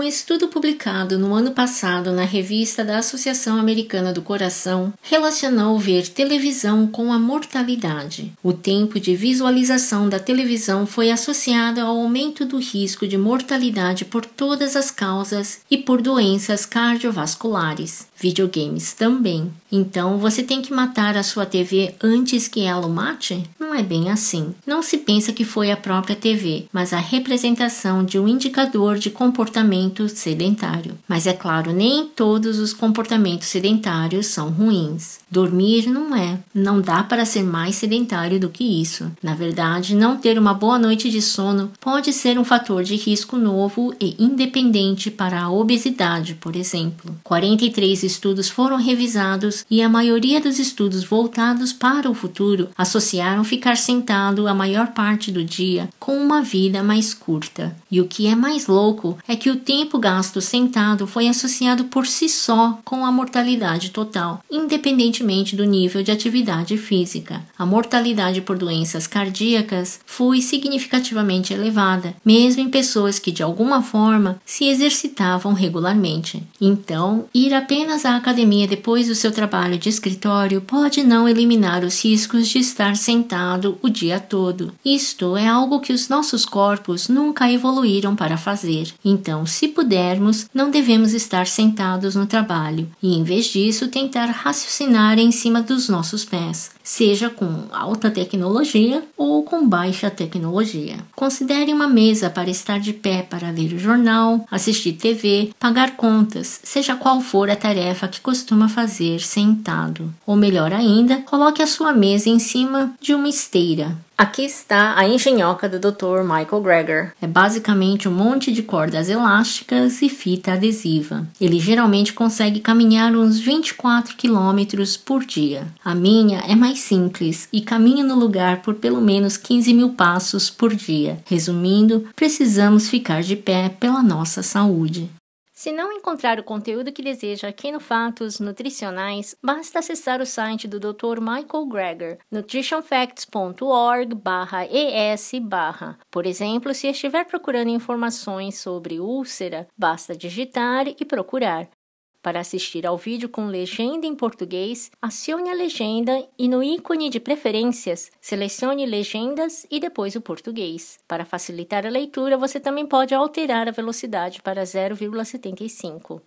Um estudo publicado no ano passado na revista da Associação Americana do Coração relacionou ver televisão com a mortalidade. O tempo de visualização da televisão foi associado ao aumento do risco de mortalidade por todas as causas e por doenças cardiovasculares. Videogames também. Então você tem que matar a sua TV antes que ela o mate? Não é bem assim. Não se pensa que foi a própria TV, mas a representação de um indicador de comportamento comportamento sedentário. Mas é claro, nem todos os comportamentos sedentários são ruins. Dormir não é. Não dá para ser mais sedentário do que isso. Na verdade, não ter uma boa noite de sono pode ser um fator de risco novo e independente para a obesidade, por exemplo. 43 estudos foram revisados e a maioria dos estudos voltados para o futuro associaram ficar sentado a maior parte do dia com uma vida mais curta. E o que é mais louco é que o tempo tempo gasto sentado foi associado por si só com a mortalidade total, independentemente do nível de atividade física. A mortalidade por doenças cardíacas foi significativamente elevada, mesmo em pessoas que de alguma forma se exercitavam regularmente. Então, ir apenas à academia depois do seu trabalho de escritório pode não eliminar os riscos de estar sentado o dia todo. Isto é algo que os nossos corpos nunca evoluíram para fazer. Então, se pudermos, não devemos estar sentados no trabalho e, em vez disso, tentar raciocinar em cima dos nossos pés, seja com alta tecnologia ou com baixa tecnologia. Considere uma mesa para estar de pé para ler o jornal, assistir TV, pagar contas, seja qual for a tarefa que costuma fazer sentado. Ou melhor ainda, coloque a sua mesa em cima de uma esteira Aqui está a engenhoca do Dr. Michael Greger. É basicamente um monte de cordas elásticas e fita adesiva. Ele geralmente consegue caminhar uns 24 km por dia. A minha é mais simples e caminha no lugar por pelo menos 15 mil passos por dia. Resumindo, precisamos ficar de pé pela nossa saúde. Se não encontrar o conteúdo que deseja aqui no Fatos Nutricionais, basta acessar o site do Dr. Michael Greger, nutritionfacts.org/es. Por exemplo, se estiver procurando informações sobre úlcera, basta digitar e procurar. Para assistir ao vídeo com legenda em português, acione a legenda e no ícone de preferências, selecione legendas e depois o português. Para facilitar a leitura, você também pode alterar a velocidade para 0,75.